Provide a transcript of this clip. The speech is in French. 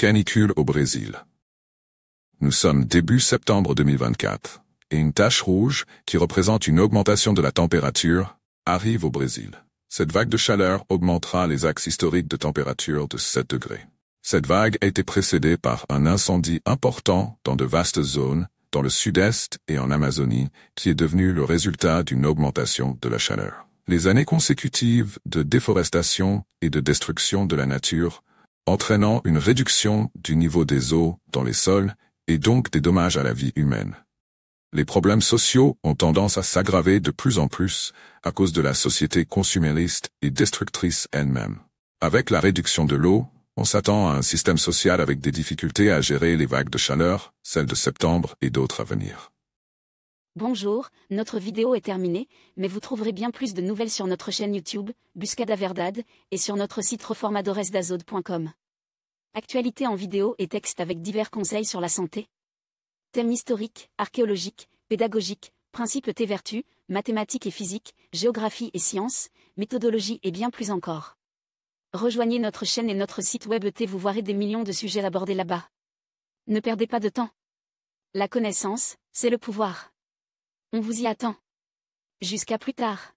Canicule au Brésil. Nous sommes début septembre 2024, et une tache rouge, qui représente une augmentation de la température, arrive au Brésil. Cette vague de chaleur augmentera les axes historiques de température de 7 degrés. Cette vague a été précédée par un incendie important dans de vastes zones, dans le sud-est et en Amazonie, qui est devenu le résultat d'une augmentation de la chaleur. Les années consécutives de déforestation et de destruction de la nature entraînant une réduction du niveau des eaux dans les sols et donc des dommages à la vie humaine. Les problèmes sociaux ont tendance à s'aggraver de plus en plus à cause de la société consumériste et destructrice elle-même. Avec la réduction de l'eau, on s'attend à un système social avec des difficultés à gérer les vagues de chaleur, celles de septembre et d'autres à venir. Bonjour, notre vidéo est terminée, mais vous trouverez bien plus de nouvelles sur notre chaîne YouTube, Buscada Verdad, et sur notre site reformadoresdazode.com. Actualité en vidéo et texte avec divers conseils sur la santé. Thèmes historiques, archéologiques, pédagogiques, principes et vertus, mathématiques et physique, géographie et sciences, méthodologie et bien plus encore. Rejoignez notre chaîne et notre site web et vous verrez des millions de sujets abordés là-bas. Ne perdez pas de temps. La connaissance, c'est le pouvoir. On vous y attend. Jusqu'à plus tard.